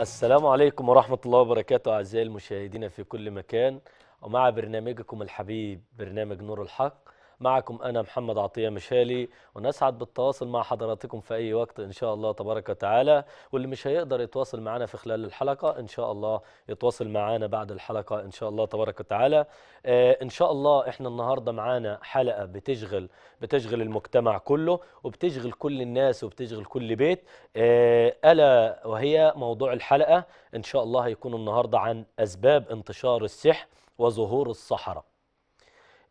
السلام عليكم ورحمة الله وبركاته أعزائي المشاهدين في كل مكان ومع برنامجكم الحبيب برنامج نور الحق معكم أنا محمد عطية مشالي ونسعد بالتواصل مع حضراتكم في أي وقت إن شاء الله تبارك وتعالى واللي مش هيقدر يتواصل معنا في خلال الحلقة إن شاء الله يتواصل معنا بعد الحلقة إن شاء الله تبارك وتعالى آه إن شاء الله إحنا النهاردة معانا حلقة بتشغل بتشغل المجتمع كله وبتشغل كل الناس وبتشغل كل بيت آه ألا وهي موضوع الحلقة إن شاء الله هيكون النهاردة عن أسباب انتشار السحر وظهور الصحراء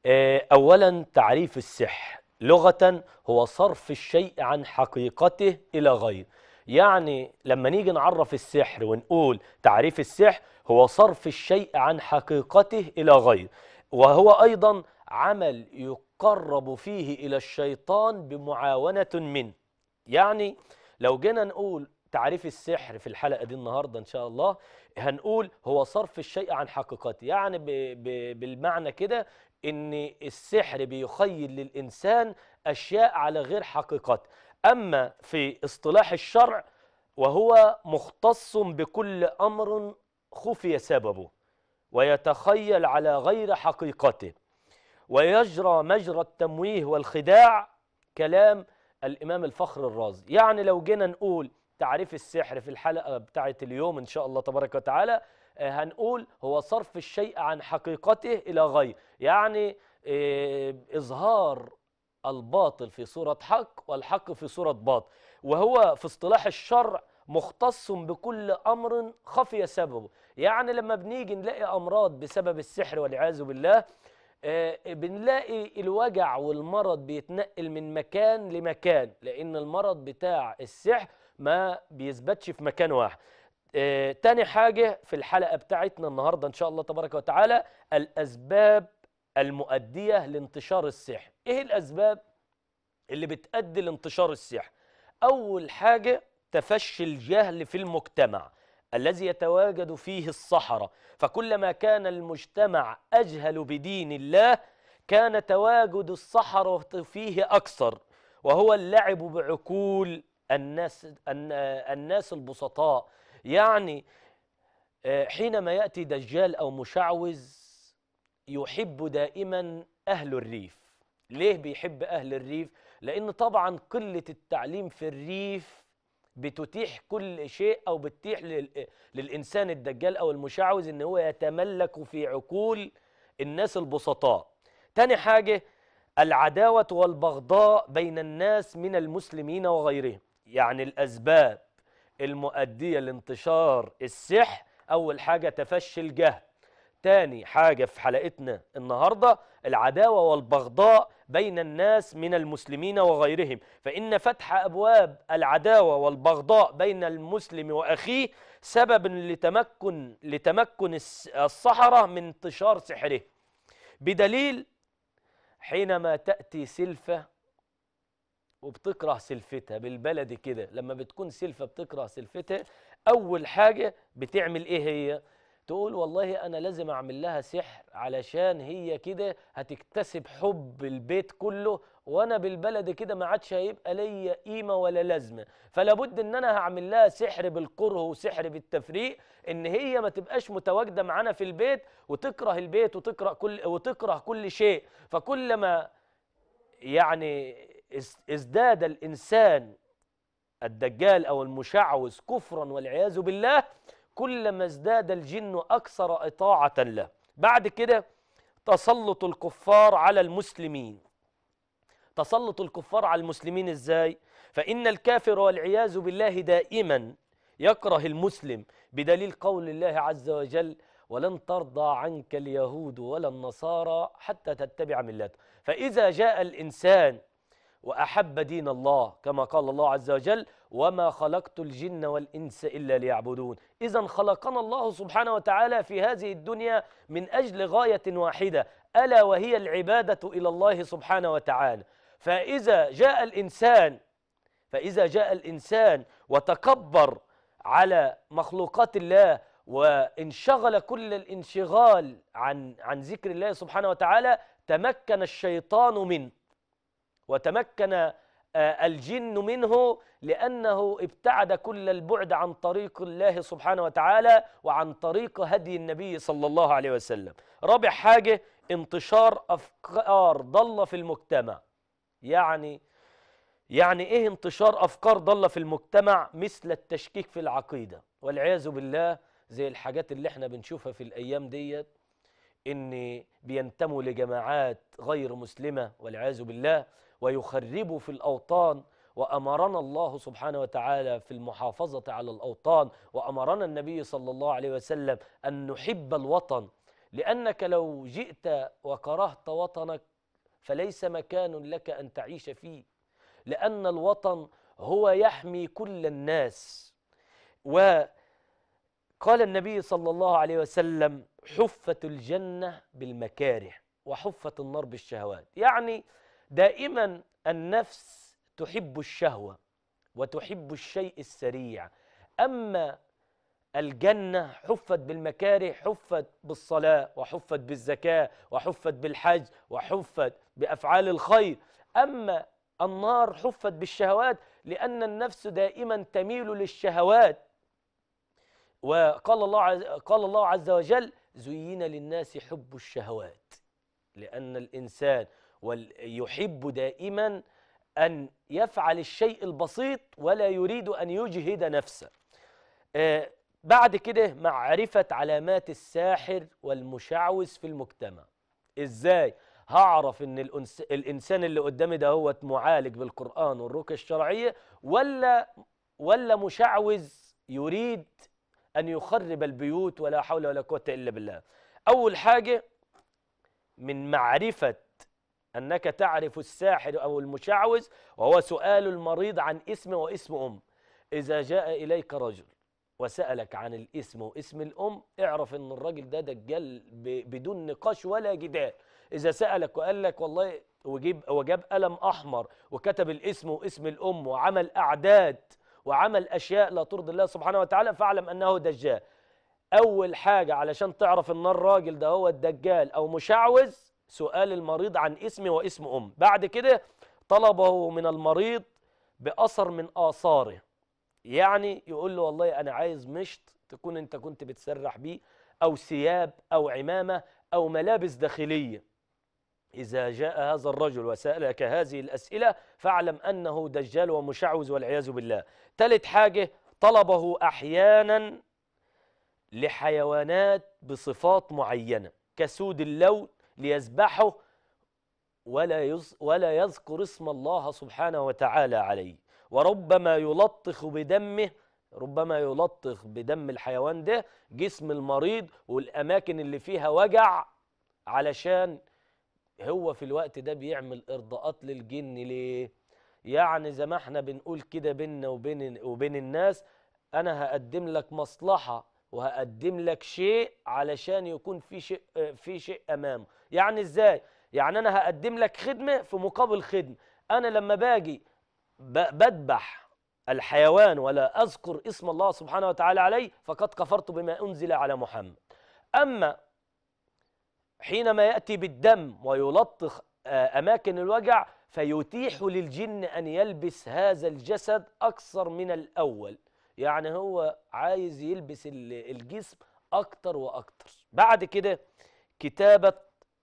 آه، أولا تعريف السحر لغة هو صرف الشيء عن حقيقته إلى غير يعني لما نيجي نعرف السحر ونقول تعريف السحر هو صرف الشيء عن حقيقته إلى غير وهو أيضا عمل يقرب فيه إلى الشيطان بمعاونة منه يعني لو جينا نقول تعريف السحر في الحلقة دي النهاردة إن شاء الله هنقول هو صرف الشيء عن حقيقته يعني ب ب بالمعنى كده ان السحر بيخيل للانسان اشياء على غير حقيقتها اما في اصطلاح الشرع وهو مختص بكل امر خفي سببه ويتخيل على غير حقيقته ويجرى مجرى التمويه والخداع كلام الامام الفخر الرازي يعني لو جينا نقول تعريف السحر في الحلقة بتاعة اليوم إن شاء الله تبارك وتعالى آه، هنقول هو صرف الشيء عن حقيقته إلى غير يعني آه، إظهار الباطل في صورة حق والحق في صورة باطل وهو في اصطلاح الشرع مختص بكل أمر خفي سببه يعني لما بنيجي نلاقي أمراض بسبب السحر والعياذ بالله آه، بنلاقي الوجع والمرض بيتنقل من مكان لمكان لأن المرض بتاع السحر ما بيثبتش في مكان واحد آه تاني حاجة في الحلقة بتاعتنا النهاردة إن شاء الله تبارك وتعالى الأسباب المؤدية لانتشار السحر إيه الأسباب اللي بتأدي لانتشار السحر أول حاجة تفشي الجهل في المجتمع الذي يتواجد فيه الصحراء فكلما كان المجتمع أجهل بدين الله كان تواجد الصحراء فيه أكثر وهو اللعب بعقول الناس الناس البسطاء يعني آه، حينما يأتي دجال أو مشعوذ يحب دائما أهل الريف ليه بيحب أهل الريف؟ لأن طبعا قلة التعليم في الريف بتتيح كل شيء أو بتتيح للإنسان الدجال أو المشعوذ إن هو يتملك في عقول الناس البسطاء تاني حاجة العداوة والبغضاء بين الناس من المسلمين وغيرهم يعني الأسباب المؤدية لانتشار السحر أول حاجة تفشي الجهل تاني حاجة في حلقتنا النهاردة العداوة والبغضاء بين الناس من المسلمين وغيرهم فإن فتح أبواب العداوة والبغضاء بين المسلم وأخيه سبب لتمكن, لتمكن الصحراء من انتشار سحره بدليل حينما تأتي سلفة وبتكره سلفتها بالبلدي كده لما بتكون سلفة بتكره سلفتها أول حاجة بتعمل إيه هي؟ تقول والله أنا لازم أعمل لها سحر علشان هي كده هتكتسب حب البيت كله وأنا بالبلدي كده ما عادش هيبقى ليا قيمة ولا لازمة فلابد إن أنا هعمل لها سحر بالكره وسحر بالتفريق إن هي ما تبقاش متواجدة معانا في البيت وتكره البيت وتكره كل وتكره كل شيء فكلما يعني ازداد الإنسان الدجال أو المشعوذ كفرا والعياذ بالله كلما ازداد الجن أكثر إطاعة له بعد كده تسلط الكفار على المسلمين تسلط الكفار على المسلمين إزاي؟ فإن الكافر والعياذ بالله دائما يكره المسلم بدليل قول الله عز وجل ولن ترضى عنك اليهود ولا النصارى حتى تتبع ملته فإذا جاء الإنسان وأحب دين الله كما قال الله عز وجل وما خلقت الجن والإنس إلا ليعبدون إذا خلقنا الله سبحانه وتعالى في هذه الدنيا من أجل غاية واحدة ألا وهي العبادة إلى الله سبحانه وتعالى فإذا جاء الإنسان فإذا جاء الإنسان وتكبر على مخلوقات الله وانشغل كل الانشغال عن عن ذكر الله سبحانه وتعالى تمكن الشيطان منه وتمكن آه، الجن منه لأنه ابتعد كل البعد عن طريق الله سبحانه وتعالى وعن طريق هدي النبي صلى الله عليه وسلم رابع حاجة انتشار أفكار ضل في المجتمع يعني يعني إيه انتشار أفكار ضل في المجتمع مثل التشكيك في العقيدة والعياذ بالله زي الحاجات اللي احنا بنشوفها في الأيام ديت إن بينتموا لجماعات غير مسلمة والعياذ بالله ويخربوا في الأوطان وأمرنا الله سبحانه وتعالى في المحافظة على الأوطان وأمرنا النبي صلى الله عليه وسلم أن نحب الوطن لأنك لو جئت وكرهت وطنك فليس مكان لك أن تعيش فيه لأن الوطن هو يحمي كل الناس وقال النبي صلى الله عليه وسلم حفة الجنة بالمكاره وحفة النار بالشهوات يعني دائما النفس تحب الشهوة وتحب الشيء السريع أما الجنة حفت بالمكاره حفت بالصلاة وحفت بالزكاة وحفت بالحج وحفت بأفعال الخير أما النار حفت بالشهوات لأن النفس دائما تميل للشهوات وقال الله قال الله عز وجل زين للناس حب الشهوات لأن الإنسان يحب دائما أن يفعل الشيء البسيط ولا يريد أن يجهد نفسه آه، بعد كده معرفة علامات الساحر والمشعوذ في المجتمع إزاي؟ هعرف ان الانسان اللي قدامي ده هو معالج بالقرآن والرقية الشرعية ولا ولا مشعوذ يريد أن يخرب البيوت ولا حول ولا قوة إلا بالله أول حاجة من معرفة أنك تعرف الساحر أو المشعوذ وهو سؤال المريض عن اسم واسم أم إذا جاء إليك رجل وسألك عن الاسم واسم الأم اعرف أن الراجل ده دجال بدون نقاش ولا جدال إذا سألك وقال لك والله وجيب وجاب قلم أحمر وكتب الاسم واسم الأم وعمل أعداد وعمل أشياء لا ترضي الله سبحانه وتعالى فاعلم أنه دجال أول حاجة علشان تعرف أن الراجل ده هو الدجال أو مشعوذ سؤال المريض عن اسمه واسم أم بعد كده طلبه من المريض بأثر من آثاره يعني يقول له والله أنا عايز مشط تكون أنت كنت بتسرح بيه أو ثياب أو عمامة أو ملابس داخلية إذا جاء هذا الرجل وسألك هذه الأسئلة فاعلم أنه دجال ومشعوذ والعياذ بالله ثالث حاجة طلبه أحيانا لحيوانات بصفات معينة كسود اللون ليذبحه ولا, يز ولا يذكر اسم الله سبحانه وتعالى عليه وربما يلطخ بدمه ربما يلطخ بدم الحيوان ده جسم المريض والأماكن اللي فيها وجع علشان هو في الوقت ده بيعمل ارضاءات للجن ليه يعني زي ما احنا بنقول كده بيننا وبين وبين الناس انا هقدم لك مصلحه وهقدم لك شيء علشان يكون في شيء في شيء امامه يعني ازاي يعني انا هقدم لك خدمه في مقابل خدمه انا لما باجي بذبح الحيوان ولا اذكر اسم الله سبحانه وتعالى عليه فقد كفرت بما انزل على محمد اما حينما يأتي بالدم ويلطخ آه، أماكن الوجع فيتيح للجن أن يلبس هذا الجسد أكثر من الأول يعني هو عايز يلبس الجسم أكثر وأكثر بعد كده كتابة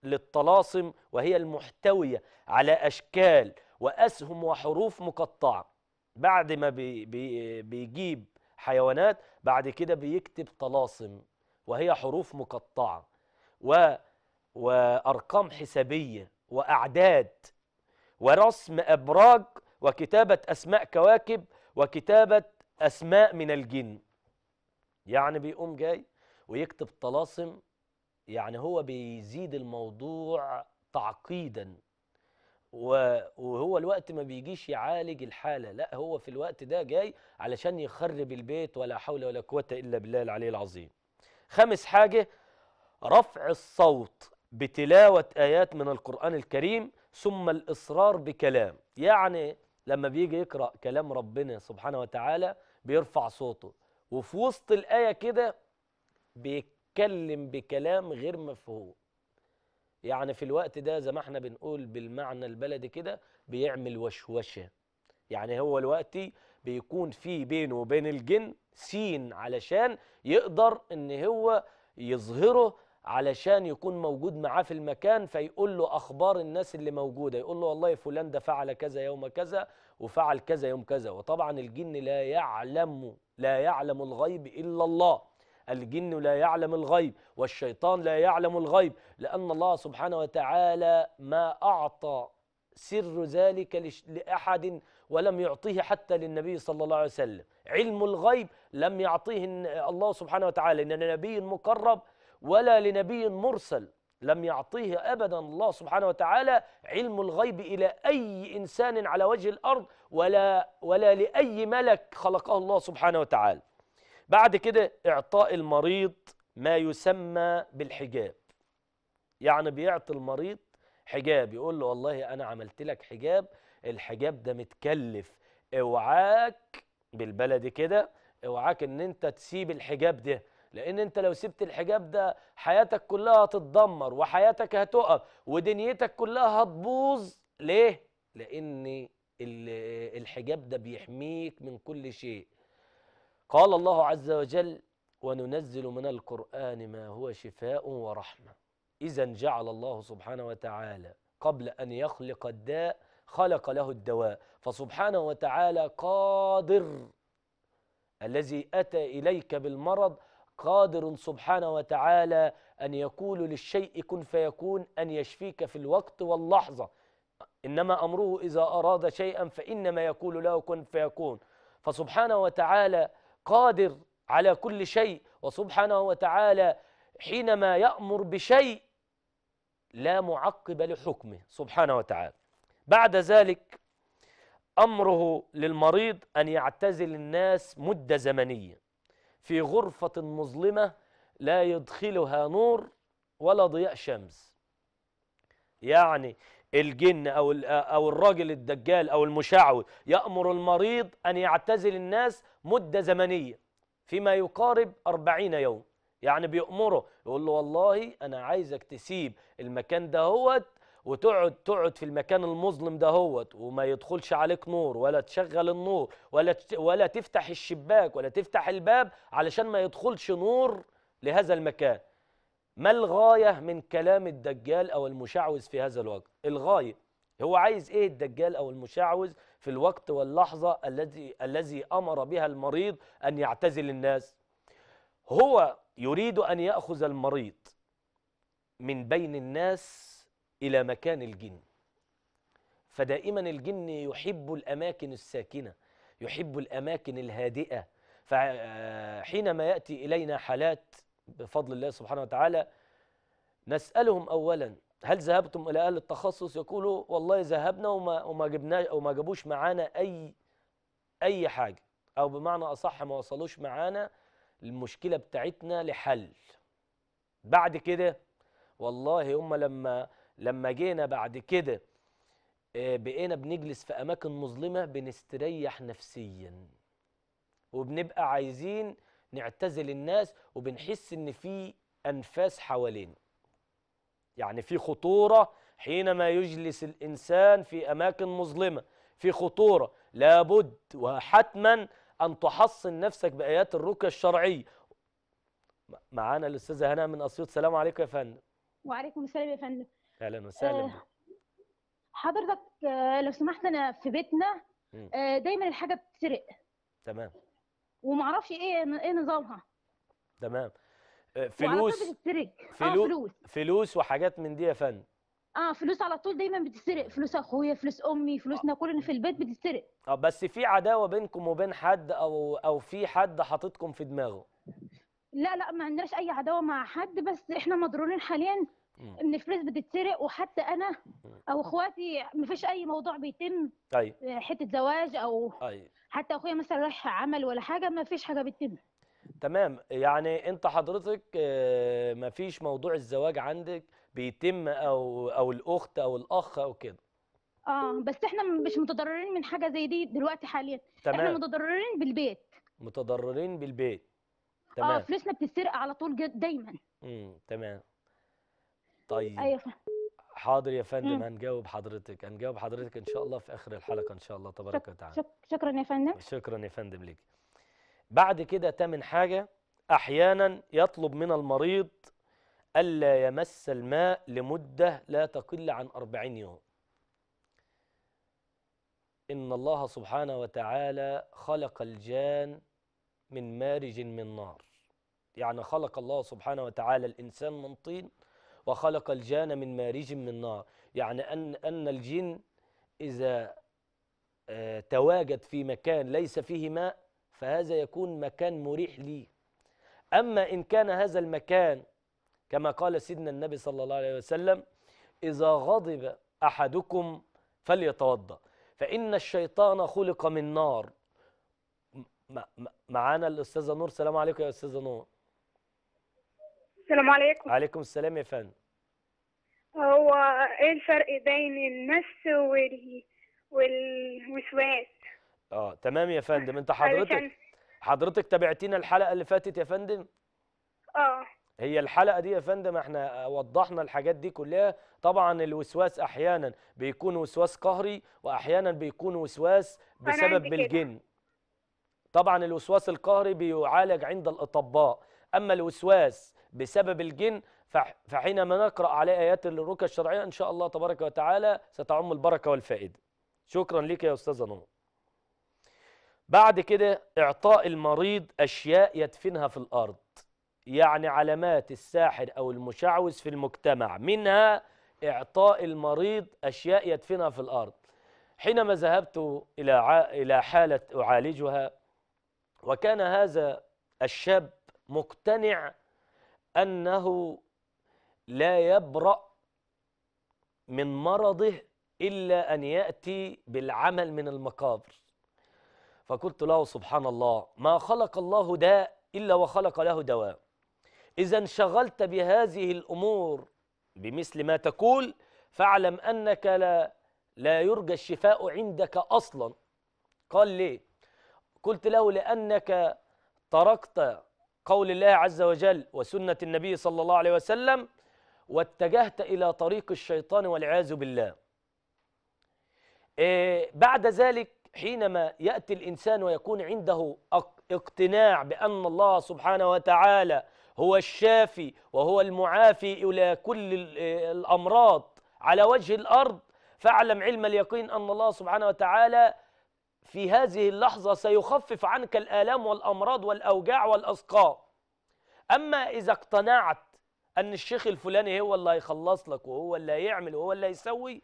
للطلاسم وهي المحتوية على أشكال وأسهم وحروف مقطعة بعد ما بي بي بيجيب حيوانات بعد كده بيكتب طلاسم وهي حروف مقطعة و وأرقام حسابية وأعداد ورسم أبراج وكتابة أسماء كواكب وكتابة أسماء من الجن يعني بيقوم جاي ويكتب طلاسم يعني هو بيزيد الموضوع تعقيدا وهو الوقت ما بيجيش يعالج الحالة لا هو في الوقت ده جاي علشان يخرب البيت ولا حول ولا قوة إلا بالله العلي العظيم خامس حاجة رفع الصوت بتلاوة آيات من القرآن الكريم ثم الإصرار بكلام يعني لما بيجي يقرأ كلام ربنا سبحانه وتعالى بيرفع صوته وفي وسط الآية كده بيتكلم بكلام غير مفهوم يعني في الوقت ده زي ما احنا بنقول بالمعنى البلدي كده بيعمل وشوشة يعني هو الوقت بيكون في بينه وبين الجن سين علشان يقدر ان هو يظهره علشان يكون موجود معاه في المكان فيقول له أخبار الناس اللي موجودة يقول له والله فلان ده فعل كذا يوم كذا وفعل كذا يوم كذا وطبعا الجن لا يعلم لا يعلم الغيب إلا الله الجن لا يعلم الغيب والشيطان لا يعلم الغيب لأن الله سبحانه وتعالى ما أعطى سر ذلك لأحد ولم يعطيه حتى للنبي صلى الله عليه وسلم علم الغيب لم يعطيه الله سبحانه وتعالى إن نبي مقرب ولا لنبي مرسل لم يعطيه أبدا الله سبحانه وتعالى علم الغيب إلى أي إنسان على وجه الأرض ولا, ولا لأي ملك خلقه الله سبحانه وتعالى بعد كده إعطاء المريض ما يسمى بالحجاب يعني بيعطي المريض حجاب يقول له والله أنا عملت لك حجاب الحجاب ده متكلف اوعاك بالبلدي كده اوعاك ان انت تسيب الحجاب ده لان انت لو سبت الحجاب ده حياتك كلها هتتدمر وحياتك هتقف ودنيتك كلها هتبوظ ليه لان الحجاب ده بيحميك من كل شيء قال الله عز وجل وننزل من القرآن ما هو شفاء ورحمة إذا جعل الله سبحانه وتعالى قبل أن يخلق الداء خلق له الدواء فسبحانه وتعالى قادر الذي أتى إليك بالمرض قادر سبحانه وتعالى أن يقول للشيء كن فيكون أن يشفيك في الوقت واللحظة إنما أمره إذا أراد شيئا فإنما يقول له كن فيكون فسبحانه وتعالى قادر على كل شيء وسبحانه وتعالى حينما يأمر بشيء لا معقب لحكمه سبحانه وتعالى بعد ذلك أمره للمريض أن يعتزل الناس مدة زمنية في غرفة مظلمة لا يدخلها نور ولا ضياء شمس يعني الجن أو, أو الراجل الدجال أو المشعوذ يأمر المريض أن يعتزل الناس مدة زمنية فيما يقارب أربعين يوم يعني بيأمره يقول له والله أنا عايزك تسيب المكان ده هوت وتقعد تقعد في المكان المظلم دهوت وما يدخلش عليك نور ولا تشغل النور ولا ولا تفتح الشباك ولا تفتح الباب علشان ما يدخلش نور لهذا المكان ما الغاية من كلام الدجال أو المشعوذ في هذا الوقت الغاية هو عايز إيه الدجال أو المشعوذ في الوقت واللحظة الذي الذي أمر بها المريض أن يعتزل الناس هو يريد أن يأخذ المريض من بين الناس إلى مكان الجن فدائما الجن يحب الأماكن الساكنة يحب الأماكن الهادئة فحينما يأتي إلينا حالات بفضل الله سبحانه وتعالى نسألهم أولا هل ذهبتم إلى أهل التخصص يقولوا والله ذهبنا وما, وما, جبنا وما جابوش معانا أي, أي حاجة أو بمعنى أصح ما وصلوش معانا المشكلة بتاعتنا لحل بعد كده والله هم لما لما جينا بعد كده آه، بقينا بنجلس في أماكن مظلمة بنستريح نفسيا وبنبقى عايزين نعتزل الناس وبنحس إن في أنفاس حوالينا يعني في خطورة حينما يجلس الإنسان في أماكن مظلمة في خطورة لابد وحتما أن تحصن نفسك بآيات الرقية الشرعية معانا الأستاذة هنا من أسيوط سلام عليكم يا فندم وعليكم السلام يا فندم اهلا وسهلا آه، حضرتك آه، لو سمحت انا في بيتنا آه، دايما الحاجه بتسرق تمام ومعرفش ايه ايه نظامها تمام فلوس فلو... آه فلوس فلوس وحاجات من دي يا فندم اه فلوس على طول دايما بتسرق فلوس اخويا فلوس امي فلوسنا آه. كلنا في البيت بتسرق اه بس في عداوه بينكم وبين حد او او في حد حاططكم في دماغه لا لا ما عندناش اي عداوه مع حد بس احنا مضرورين حاليا ان الفلوس بتتسرق وحتى انا او اخواتي ما فيش اي موضوع بيتم ايوه حته زواج او ايوه حتى اخويا مثلا رايح عمل ولا حاجه ما فيش حاجه بتتم تمام يعني انت حضرتك آه، ما فيش موضوع الزواج عندك بيتم او او الاخت او الاخ او كده اه بس احنا مش متضررين من حاجه زي دي دلوقتي حاليا تمام. احنا متضررين بالبيت متضررين بالبيت آه، تمام اه فلوسنا بتتسرق على طول دايما امم تمام طيب ايوه حاضر يا فندم مم. هنجاوب حضرتك هنجاوب حضرتك ان شاء الله في اخر الحلقه ان شاء الله تبارك وتعالى شك شكرا يا فندم شكرا يا فندم ليك بعد كده تامن حاجه احيانا يطلب من المريض الا يمس الماء لمده لا تقل عن 40 يوم ان الله سبحانه وتعالى خلق الجان من مارج من نار يعني خلق الله سبحانه وتعالى الانسان من طين وخلق الجان من مارج من نار يعني أن, أن الجن إذا آه، تواجد في مكان ليس فيه ماء فهذا يكون مكان مريح لي أما إن كان هذا المكان كما قال سيدنا النبي صلى الله عليه وسلم إذا غضب أحدكم فليتوضأ فإن الشيطان خلق من نار معانا الأستاذة نور سلام عليكم يا أستاذة نور السلام عليكم عليكم السلام يا فندم هو ايه الفرق بين النس وال والوسواس اه تمام يا فندم انت حضرتك حضرتك تابعتينا الحلقه اللي فاتت يا فندم اه هي الحلقه دي يا فندم احنا وضحنا الحاجات دي كلها طبعا الوسواس احيانا بيكون وسواس قهري واحيانا بيكون وسواس بسبب الجن طبعا الوسواس القهري بيعالج عند الاطباء أما الوسواس بسبب الجن فحينما نقرأ على آيات الرقى الشرعية إن شاء الله تبارك وتعالى ستعم البركة والفائدة شكرا لك يا أستاذ نور بعد كده إعطاء المريض أشياء يدفنها في الأرض يعني علامات الساحر أو المشعوذ في المجتمع منها إعطاء المريض أشياء يدفنها في الأرض حينما ذهبت إلى إلى حالة أعالجها وكان هذا الشاب مقتنع أنه لا يبرأ من مرضه إلا أن يأتي بالعمل من المقابر فقلت له سبحان الله ما خلق الله داء إلا وخلق له دواء إذا انشغلت بهذه الأمور بمثل ما تقول فاعلم أنك لا, لا يرجى الشفاء عندك أصلا قال ليه قلت له لأنك تركت قول الله عز وجل وسنة النبي صلى الله عليه وسلم واتجهت إلى طريق الشيطان والعياذ بالله إيه، بعد ذلك حينما يأتي الإنسان ويكون عنده اقتناع بأن الله سبحانه وتعالى هو الشافي وهو المعافي إلى كل إيه، الأمراض على وجه الأرض فاعلم علم اليقين أن الله سبحانه وتعالى في هذه اللحظة سيخفف عنك الآلام والأمراض والأوجاع والأسقاء أما إذا اقتنعت أن الشيخ الفلاني هو اللي هيخلص لك وهو اللي هيعمل وهو اللي هيسوي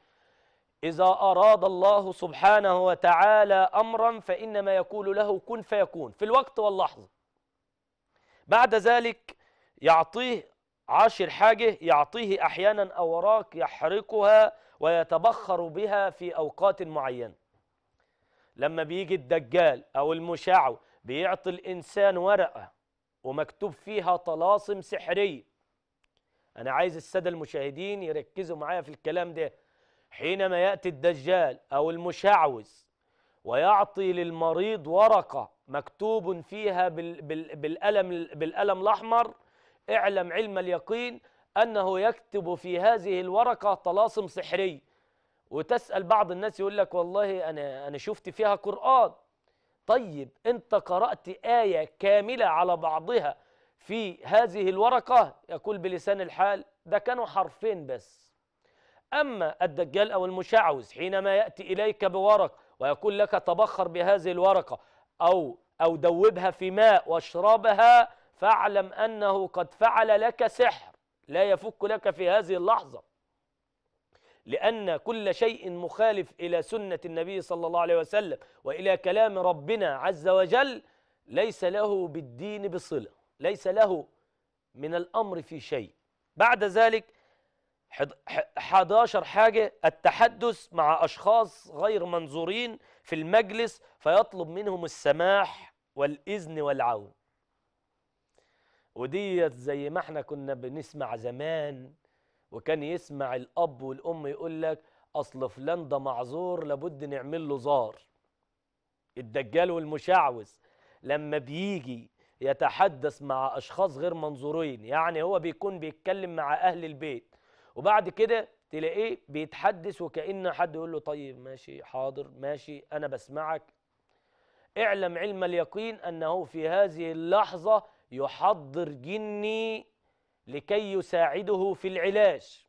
إذا أراد الله سبحانه وتعالى أمرا فإنما يقول له كن فيكون في الوقت واللحظة بعد ذلك يعطيه عاشر حاجة يعطيه أحيانا أوراق يحرقها ويتبخر بها في أوقات معينة لما بيجي الدجال أو المشعوذ بيعطي الإنسان ورقة ومكتوب فيها طلاسم سحرية أنا عايز السادة المشاهدين يركزوا معايا في الكلام ده حينما يأتي الدجال أو المشعوذ ويعطي للمريض ورقة مكتوب فيها بال بال بالألم, بالألم الأحمر اعلم علم اليقين أنه يكتب في هذه الورقة طلاسم سحرية وتسأل بعض الناس يقول لك والله أنا, أنا شفت فيها قرآن طيب أنت قرأت آية كاملة على بعضها في هذه الورقة يقول بلسان الحال ده كانوا حرفين بس أما الدجال أو المشعوذ حينما يأتي إليك بورق ويقول لك تبخر بهذه الورقة أو, أو دوبها في ماء واشربها فاعلم أنه قد فعل لك سحر لا يفك لك في هذه اللحظة لأن كل شيء مخالف إلى سنة النبي صلى الله عليه وسلم وإلى كلام ربنا عز وجل ليس له بالدين بصلة ليس له من الأمر في شيء بعد ذلك 11 حاجة التحدث مع أشخاص غير منظورين في المجلس فيطلب منهم السماح والإذن والعون وديت زي ما احنا كنا بنسمع زمان وكان يسمع الأب والأم يقول لك أصل فلان ده معذور لابد نعمل له زار الدجال والمشعوذ لما بيجي يتحدث مع أشخاص غير منظورين يعني هو بيكون بيتكلم مع أهل البيت وبعد كده تلاقيه بيتحدث وكأن حد يقول له طيب ماشي حاضر ماشي أنا بسمعك اعلم علم اليقين أنه في هذه اللحظة يحضر جني لكي يساعده في العلاج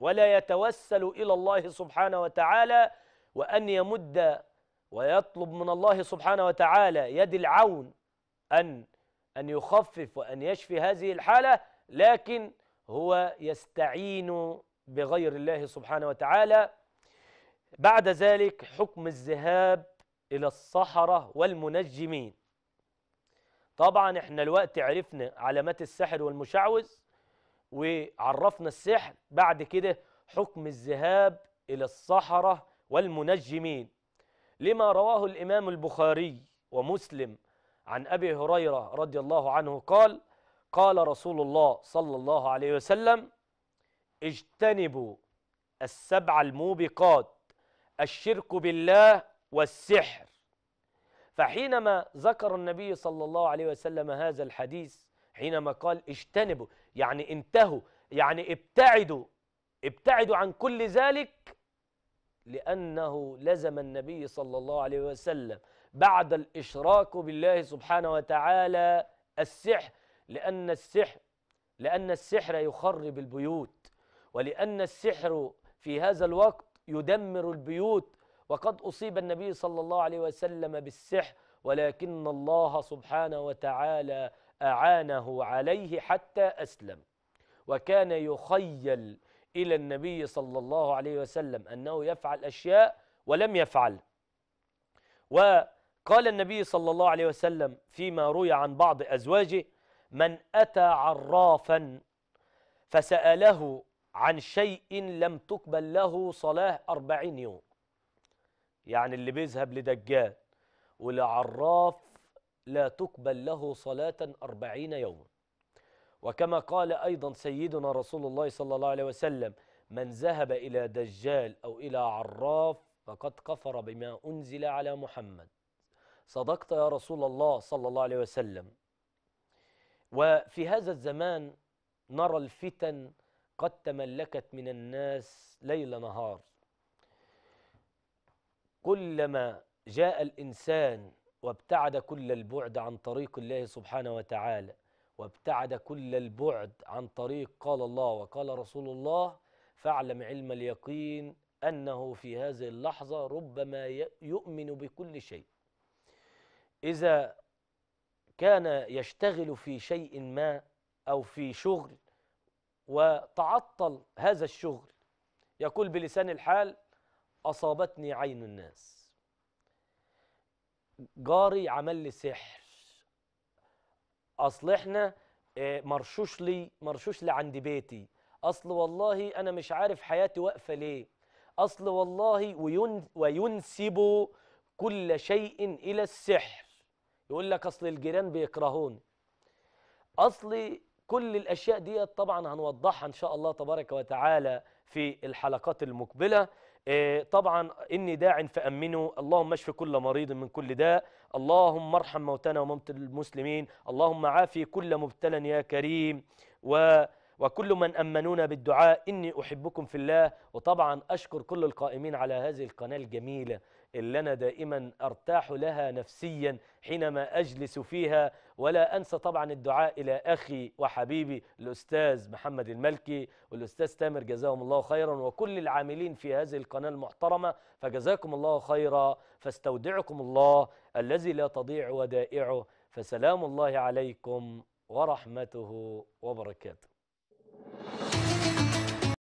ولا يتوسل إلى الله سبحانه وتعالى وأن يمد ويطلب من الله سبحانه وتعالى يد العون أن أن يخفف وأن يشفي هذه الحالة لكن هو يستعين بغير الله سبحانه وتعالى بعد ذلك حكم الذهاب إلى الصحرة والمنجمين طبعا احنا الوقت عرفنا علامات السحر والمشعوذ وعرفنا السحر بعد كده حكم الذهاب إلى الصحراء والمنجمين لما رواه الإمام البخاري ومسلم عن أبي هريرة رضي الله عنه قال قال رسول الله صلى الله عليه وسلم اجتنبوا السبع الموبقات الشرك بالله والسحر فحينما ذكر النبي صلى الله عليه وسلم هذا الحديث حينما قال اجتنبوا يعني انتهوا يعني ابتعدوا ابتعدوا عن كل ذلك لأنه لزم النبي صلى الله عليه وسلم بعد الإشراك بالله سبحانه وتعالى السحر لأن السحر لأن السحر يخرب البيوت ولأن السحر في هذا الوقت يدمر البيوت وقد أصيب النبي صلى الله عليه وسلم بالسحر ولكن الله سبحانه وتعالى أعانه عليه حتى أسلم وكان يخيل إلى النبي صلى الله عليه وسلم أنه يفعل أشياء ولم يفعل وقال النبي صلى الله عليه وسلم فيما روي عن بعض أزواجه من أتى عرافا فسأله عن شيء لم تقبل له صلاة أربعين يوم يعني اللي بيذهب لدجال ولعراف لا تقبل له صلاة أربعين يوما وكما قال أيضا سيدنا رسول الله صلى الله عليه وسلم من ذهب إلى دجال أو إلى عراف فقد كفر بما أنزل على محمد صدقت يا رسول الله صلى الله عليه وسلم وفي هذا الزمان نرى الفتن قد تملكت من الناس ليل نهار كلما جاء الإنسان وابتعد كل البعد عن طريق الله سبحانه وتعالى وابتعد كل البعد عن طريق قال الله وقال رسول الله فاعلم علم اليقين أنه في هذه اللحظة ربما يؤمن بكل شيء إذا كان يشتغل في شيء ما أو في شغل وتعطل هذا الشغل يقول بلسان الحال أصابتني عين الناس جاري عمل لي سحر أصل إحنا آه، مرشوش لي مرشوش لي عند بيتي أصل والله أنا مش عارف حياتي واقفة ليه أصل والله وين وينسب كل شيء إلى السحر يقول لك أصل الجيران بيكرهوني أصل كل الأشياء دي طبعا هنوضحها إن شاء الله تبارك وتعالى في الحلقات المقبلة آه، طبعا إني داع فأمنوا اللهم اشف كل مريض من كل داء اللهم ارحم موتنا وموت المسلمين اللهم عافي كل مبتلى يا كريم و وكل من أمنونا بالدعاء إني أحبكم في الله وطبعا أشكر كل القائمين على هذه القناة الجميلة اللي أنا دائما أرتاح لها نفسيا حينما أجلس فيها ولا أنسى طبعا الدعاء إلى أخي وحبيبي الأستاذ محمد الملكي والأستاذ تامر جزاهم الله خيرا وكل العاملين في هذه القناة المحترمة فجزاكم الله خيرا فاستودعكم الله الذي لا تضيع ودائعه فسلام الله عليكم ورحمته وبركاته